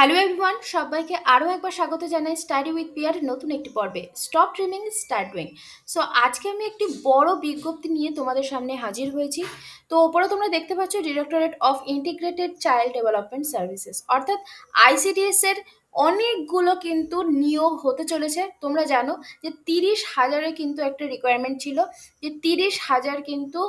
hello everyone সবাইকে আরও একবার স্বাগত জানাই স্টাডি উইথ পিয়ার নতুন একটি পর্বে stop dreaming start doing so আজকে আমি একটি বড় বিজ্ঞপ্তি নিয়ে তোমাদের সামনে হাজির হয়েছি তো ওপরে তোমরা দেখতে পাচ্ছ directorate of integrated child development services অর্থাৎ আইসিডিএস এর অনেকগুলো কিন্তু নিয়োগ হতে চলেছে তোমরা জানো যে তিরিশ হাজারে কিন্তু একটা রিকোয়ারমেন্ট ছিল যে তিরিশ হাজার কিন্তু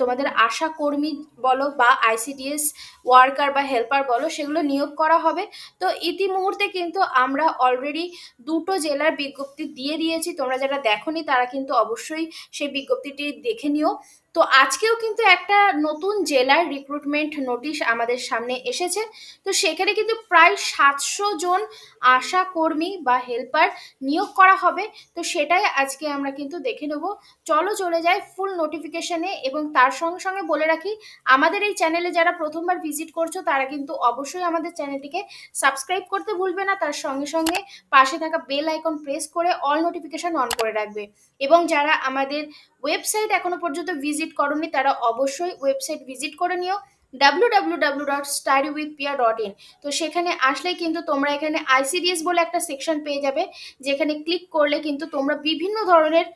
তোমাদের আশা কর্মী বলো বা আইসিডিএস ওয়ার্কার বা হেল্পার বলো সেগুলো নিয়োগ করা হবে তো ইতিমুহূর্তে কিন্তু আমরা অলরেডি দুটো জেলার বিজ্ঞপ্তি দিয়ে দিয়েছি তোমরা যারা দেখনি তারা কিন্তু অবশ্যই সেই বিজ্ঞপ্তিটি দেখে নিও তো আজকেও কিন্তু একটা নতুন জেলার রিক্রুটমেন্ট নোটিশ আমাদের সামনে এসেছে তো সেখানে কিন্তু প্রায় সাতশো জন আশা কর্মী বা হেল্পার নিয়োগ করা হবে তো সেটাই আজকে আমরা কিন্তু দেখে নেব চলো চলে যাই ফুল নোটিফিকেশনে এবং তার সঙ্গে সঙ্গে বলে রাখি আমাদের এই চ্যানেলে যারা প্রথমবার ভিজিট করছো তারা কিন্তু অবশ্যই আমাদের চ্যানেলটিকে সাবস্ক্রাইব করতে ভুলবে না তার সঙ্গে সঙ্গে পাশে থাকা বেল আইকন প্রেস করে অল নোটিফিকেশন অন করে রাখবে এবং যারা আমাদের ওয়েবসাইট এখনো পর্যন্ত ভিজিট করনি তারা অবশ্যই ওয়েবসাইট ভিজিট করে নিও www.studywithpia.in ডাব্লু উইথ পিয়া তো সেখানে আসলেই কিন্তু তোমরা এখানে আইসিডিএস বলে একটা সেকশন পেয়ে যাবে যেখানে ক্লিক করলে কিন্তু তোমরা বিভিন্ন ধরনের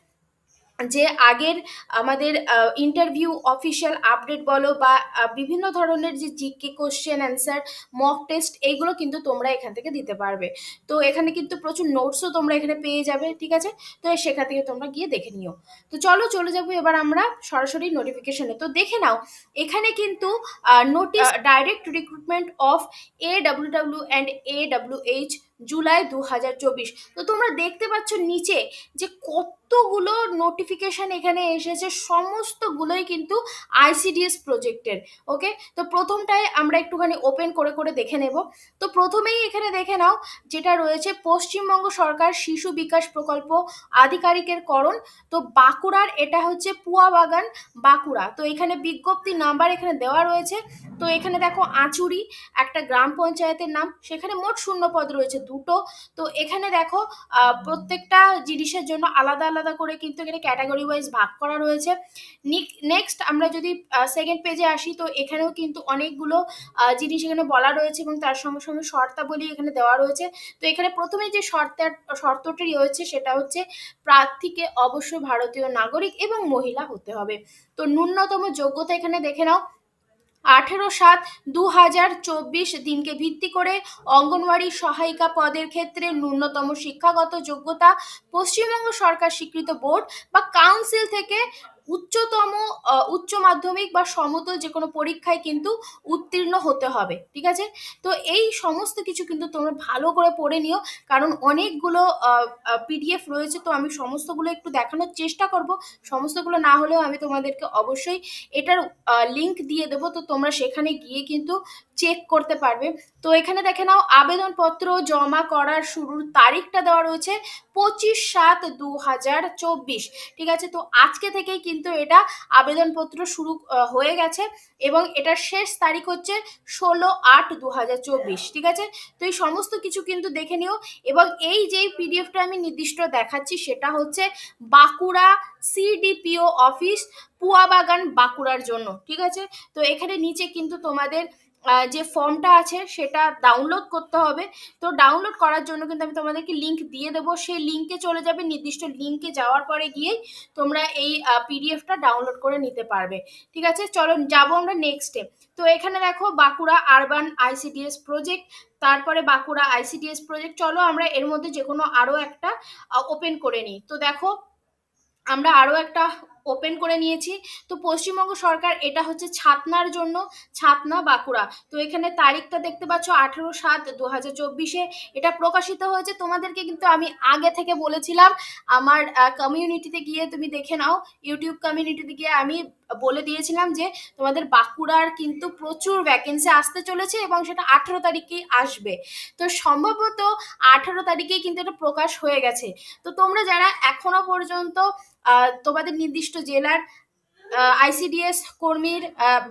যে আগের আমাদের ইন্টারভিউ অফিসিয়াল আপডেট বলো বা বিভিন্ন ধরনের যে GK question answer mock test এইগুলো কিন্তু তোমরা এখান থেকে দিতে পারবে তো এখানে কিন্তু প্রচুর নোটসও তোমরা এখানে পেয়ে যাবে ঠিক আছে তো সেখান থেকে তোমরা গিয়ে দেখে নিও তো চলো চলে যাবো এবার আমরা সরাসরি নোটিফিকেশনে তো দেখে নাও এখানে কিন্তু notice direct recruitment of A W W and A W H July দু তো তোমরা দেখতে পাচ্ছ নিচে যে কতগুলো নোটিফিকেশান এখানে এসেছে সমস্তগুলোই কিন্তু আইসিডিএস প্রজেক্টের ওকে তো প্রথমটাই আমরা একটুখানি ওপেন করে করে দেখে নেব তো প্রথমেই এখানে দেখে নাও যেটা রয়েছে পশ্চিমবঙ্গ সরকার শিশু বিকাশ প্রকল্প আধিকারিকের করণ তো বাঁকুড়ার এটা হচ্ছে পুয়া বাগান বাঁকুড়া তো এখানে বিজ্ঞপ্তি নাম্বার এখানে দেওয়া রয়েছে তো এখানে দেখো আঁচুরি একটা গ্রাম পঞ্চায়েতের নাম সেখানে মোট শূন্য পদ রয়েছে দুটো তো এখানে দেখো প্রত্যেকটা জিনিসের জন্য আলাদা আলাদা করে কিন্তু এখানে ক্যাটাগরি ওয়াইজ ভাগ করা রয়েছে নেক্সট আমরা যদি সেকেন্ড পেজে আসি তো এখানেও কিন্তু অনেকগুলো জিনিস এখানে বলা রয়েছে এবং তার সঙ্গে সঙ্গে শর্তাবলী এখানে দেওয়া রয়েছে তো এখানে প্রথমে যে শর্ত শর্তটি রয়েছে সেটা হচ্ছে প্রার্থীকে অবশ্যই ভারতীয় নাগরিক এবং মহিলা হতে হবে তো ন্যূনতম যোগ্যতা এখানে দেখে নাও আঠেরো সাত দু হাজার চব্বিশ দিনকে ভিত্তি করে অঙ্গনওয়াড়ি সহায়িকা পদের ক্ষেত্রে ন্যূনতম শিক্ষাগত যোগ্যতা পশ্চিমবঙ্গ সরকার স্বীকৃত বোর্ড বা কাউন্সিল থেকে উচ্চতম উচ্চ মাধ্যমিক বা সমতল যে কোনো পরীক্ষায় কিন্তু উত্তীর্ণ হতে হবে ঠিক আছে তো এই সমস্ত কিছু কিন্তু তোমরা ভালো করে পড়ে নিও কারণ অনেকগুলো পিডিএফ রয়েছে তো আমি সমস্তগুলো একটু দেখানোর চেষ্টা করব সমস্তগুলো না হলেও আমি তোমাদেরকে অবশ্যই এটার লিংক দিয়ে দেবো তো তোমরা সেখানে গিয়ে কিন্তু চেক করতে পারবে তো এখানে দেখে নাও আবেদনপত্র জমা করার শুরুর তারিখটা দেওয়া রয়েছে পঁচিশ সাত দু হাজার চব্বিশ ঠিক আছে তো আজকে থেকেই কিন্তু কিন্তু এটা আবেদনপত্র শুরু হয়ে গেছে এবং এটার শেষ তারিখ হচ্ছে ষোলো আট দু ঠিক আছে তো এই সমস্ত কিছু কিন্তু দেখে নিও এবং এই যে পিডিএফটা আমি নির্দিষ্ট দেখাচ্ছি সেটা হচ্ছে বাঁকুড়া সিডিপিও অফিস পুয়াবাগান বাঁকুড়ার জন্য ঠিক আছে তো এখানে নিচে কিন্তু তোমাদের যে ফর্মটা আছে সেটা ডাউনলোড করতে হবে তো ডাউনলোড করার জন্য কিন্তু আমি তোমাদেরকে লিঙ্ক দিয়ে দেবো সেই লিঙ্কে চলে যাবে নির্দিষ্ট লিঙ্কে যাওয়ার পরে গিয়েই তোমরা এই পিডিএফটা ডাউনলোড করে নিতে পারবে ঠিক আছে চলো যাবো আমরা নেক্সটে তো এখানে দেখো বাঁকুড়া আরবান আইসিডিএস প্রজেক্ট তারপরে বাঁকুড়া আইসিডিএস প্রজেক্ট চলো আমরা এর মধ্যে যে কোনো আরও একটা ওপেন করে নিই তো দেখো আমরা আরও একটা ওপেন করে নিয়েছি তো পশ্চিমবঙ্গ সরকার এটা হচ্ছে ছাতনার জন্য ছাতনা বাঁকুড়া তো এখানে তারিখটা দেখতে পাচ্ছ আঠেরো সাত দু হাজার চব্বিশে এটা প্রকাশিত হয়েছে তোমাদেরকে কিন্তু আমি আগে থেকে বলেছিলাম আমার কমিউনিটিতে গিয়ে তুমি দেখে নাও ইউটিউব কমিউনিটিতে গিয়ে আমি বলে দিয়েছিলাম যে তোমাদের বাঁকুড়ার কিন্তু প্রচুর ভ্যাকেন্সি আসতে চলেছে এবং সেটা আঠেরো তারিখেই আসবে তো সম্ভবত আঠেরো তারিখেই কিন্তু এটা প্রকাশ হয়ে গেছে তো তোমরা যারা এখনো পর্যন্ত তোমাদের নির্দিষ্ট জেলার আইসিডিএস কর্মীর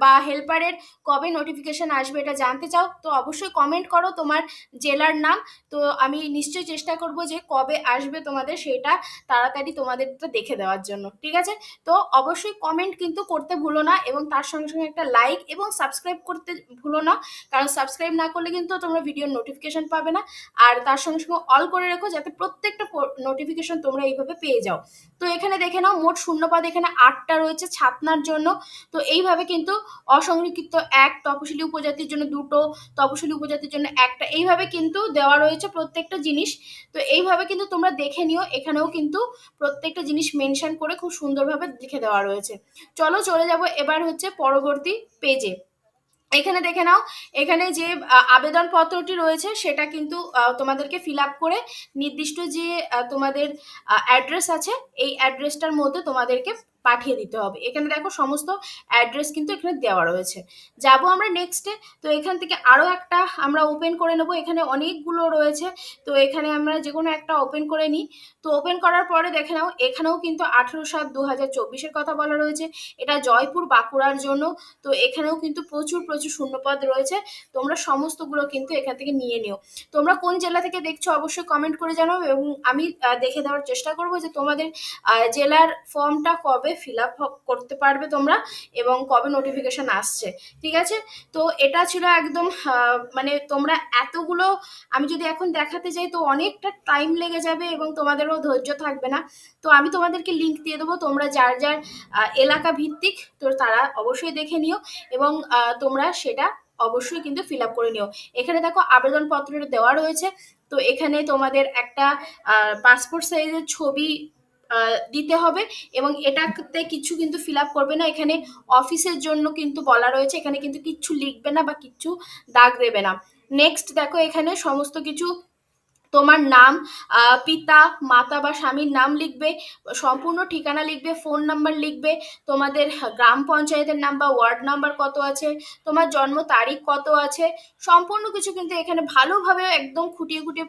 বা হেল্পারের কবে নোটিফিকেশান আসবে এটা জানতে চাও তো অবশ্যই কমেন্ট করো তোমার জেলার নাম তো আমি নিশ্চয়ই চেষ্টা করব যে কবে আসবে তোমাদের সেটা তাড়াতাড়ি তোমাদেরটা দেখে দেওয়ার জন্য ঠিক আছে তো অবশ্যই কমেন্ট কিন্তু করতে ভুলো না এবং তার সঙ্গে সঙ্গে একটা লাইক এবং সাবস্ক্রাইব করতে ভুলো না কারণ সাবস্ক্রাইব না করলে কিন্তু তোমরা ভিডিওর নোটিফিকেশান পাবে না আর তার সঙ্গে সঙ্গে অল করে রেখো যাতে প্রত্যেকটা নোটিফিকেশান তোমরা এইভাবে পেয়ে যাও তো এখানে দেখে নাও মোট শূন্যপাদ এখানে আটটা রয়েছে খাতনার জন্য তো এইভাবে কিন্তু অসংরক্ষিত এক তপশিলি উপজাতির জন্য দুটো তপশিলি উপজাতির জন্য একটা এইভাবে কিন্তু দেওয়া রয়েছে প্রত্যেকটা জিনিস তো এইভাবে কিন্তু তোমরা দেখে নিও এখানেও কিন্তু প্রত্যেকটা জিনিস মেনশন করে খুব সুন্দরভাবে লিখে দেওয়া রয়েছে চলো চলে যাব এবার হচ্ছে পরবর্তী পেজে এখানে দেখে নাও এখানে যে আবেদনপত্রটি রয়েছে সেটা কিন্তু তোমাদেরকে ফিল আপ করে নির্দিষ্ট যে তোমাদের অ্যাড্রেস আছে এই অ্যাড্রেসটার মধ্যে তোমাদেরকে পাঠিয়ে দিতে হবে এখানে দেখো সমস্ত অ্যাড্রেস কিন্তু এখানে দেওয়া রয়েছে যাব আমরা নেক্সটে তো এখান থেকে আরও একটা আমরা ওপেন করে নেব এখানে অনেকগুলো রয়েছে তো এখানে আমরা যে কোনো একটা ওপেন করে নিই তো ওপেন করার পরে দেখে নাও এখানেও কিন্তু আঠেরো সাত দু হাজার চব্বিশের কথা বলা রয়েছে এটা জয়পুর বাঁকুড়ার জন্য তো এখানেও কিন্তু প্রচুর প্রচুর শূন্যপদ রয়েছে তোমরা সমস্তগুলো কিন্তু এখান থেকে নিয়ে নিও তোমরা কোন জেলা থেকে দেখছো অবশ্যই কমেন্ট করে জানাও এবং আমি দেখে দেওয়ার চেষ্টা করব যে তোমাদের জেলার ফর্মটা কবে ফিল আপ করতে পারবে তোমরা এবং কবে নোটিফিকেশান আসছে ঠিক আছে তো এটা ছিল একদম মানে তোমরা এতগুলো আমি যদি এখন দেখাতে যাই তো অনেকটা টাইম লেগে যাবে এবং তোমাদেরও ধৈর্য থাকবে না তো আমি তোমাদেরকে লিঙ্ক দিয়ে দেবো তোমরা যার যার এলাকা ভিত্তিক তো তারা অবশ্যই দেখে নিও এবং তোমরা সেটা অবশ্যই কিন্তু ফিল আপ করে নিও এখানে দেখো আবেদনপত্রটা দেওয়া রয়েছে তো এখানে তোমাদের একটা পাসপোর্ট সাইজের ছবি দিতে হবে এবং এটাতে কিছু কিন্তু ফিল আপ করবে না এখানে অফিসের জন্য কিন্তু বলা রয়েছে এখানে কিন্তু কিচ্ছু লিখবে না বা কিচ্ছু দাগ দেবে না নেক্সট দেখো এখানে সমস্ত কিছু তোমার নাম পিতা মাতা বা স্বামীর নাম লিখবে সম্পূর্ণ ঠিকানা লিখবে ফোন নাম্বার লিখবে তোমাদের গ্রাম পঞ্চায়েতের নাম বা ওয়ার্ড নাম্বার কত আছে তোমার জন্ম তারিখ কত আছে সম্পূর্ণ কিছু কিন্তু এখানে ভালোভাবে একদম খুঁটিয়ে খুঁটিয়ে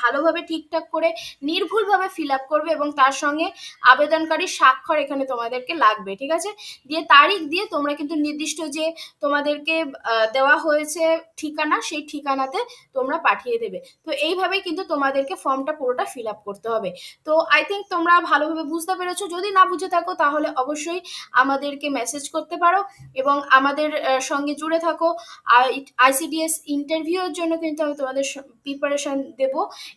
ভালোভাবে ঠিকঠাক করে নির্ভুলভাবে ফিল আপ করবে এবং তার সঙ্গে আবেদনকারীর স্বাক্ষর এখানে তোমাদেরকে লাগবে ঠিক আছে দিয়ে তারিখ দিয়ে তোমরা কিন্তু নির্দিষ্ট যে তোমাদেরকে দেওয়া হয়েছে ঠিকানা সেই ঠিকানাতে তোমরা পাঠিয়ে দেবে তো এইভাবে কিন্তু তোমাদেরকে ফর্মটা পুরোটা ফিল আপ করতে হবে তো আই থিঙ্ক তোমরা ভালোভাবে বুঝতে পেরেছো যদি না বুঝে থাকো তাহলে অবশ্যই আমাদেরকে মেসেজ করতে পারো এবং আমাদের সঙ্গে জুড়ে থাকো আইসিডিএস ইন্টারভিউর জন্য কিন্তু আমি তোমাদের প্রিপারেশান দেব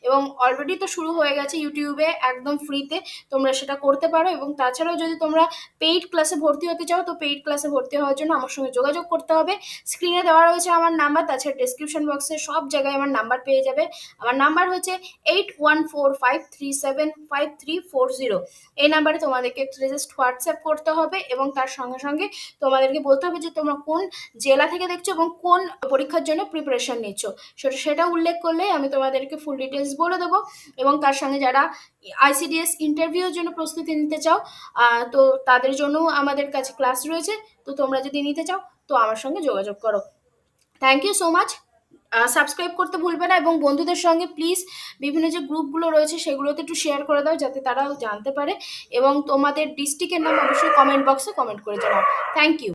এবং অলরেডি তো শুরু হয়ে গেছে ইউটিউবে একদম ফ্রিতে তোমরা সেটা করতে পারো এবং তাছাড়াও যদি তোমরা পেইড ক্লাসে ভর্তি হতে চাও তো পেইড ক্লাসে ভর্তি হওয়ার জন্য আমার সঙ্গে যোগাযোগ করতে হবে স্ক্রিনে দেওয়া রয়েছে আমার নাম্বার তাছাড়া ডিসক্রিপশন বক্সে সব জায়গায় আমার নাম্বার পেয়ে যাবে আমার নাম নাম্বার হচ্ছে eight one four five three seven five three four zero এই নাম্বারে তোমাদেরকে রেজিস্ট হোয়াটসঅ্যাপ করতে হবে এবং তার সঙ্গে সঙ্গে তোমাদেরকে বলতে হবে যে তোমরা কোন জেলা থেকে দেখছো এবং কোন পরীক্ষার জন্য প্রিপারেশন নিচ্ছ সেটা সেটা উল্লেখ করলে আমি তোমাদেরকে ফুল ডিটেলস বলে দেবো এবং তার সঙ্গে যারা আইসিডিএস ইন্টারভিউর জন্য প্রস্তুতি নিতে চাও তো তাদের জন্য আমাদের কাছে ক্লাস রয়েছে তো তোমরা যদি নিতে চাও তো আমার সঙ্গে যোগাযোগ করো thank you so much subscribe করতে ভুলবে না এবং বন্ধুদের সঙ্গে প্লিজ বিভিন্ন যে গ্রুপগুলো রয়েছে সেগুলোতে একটু শেয়ার করে দাও যাতে তারাও জানতে পারে এবং তোমাদের ডিস্ট্রিক্টের নাম অবশ্যই কমেন্ট বক্সে কমেন্ট করে জানাও থ্যাংক ইউ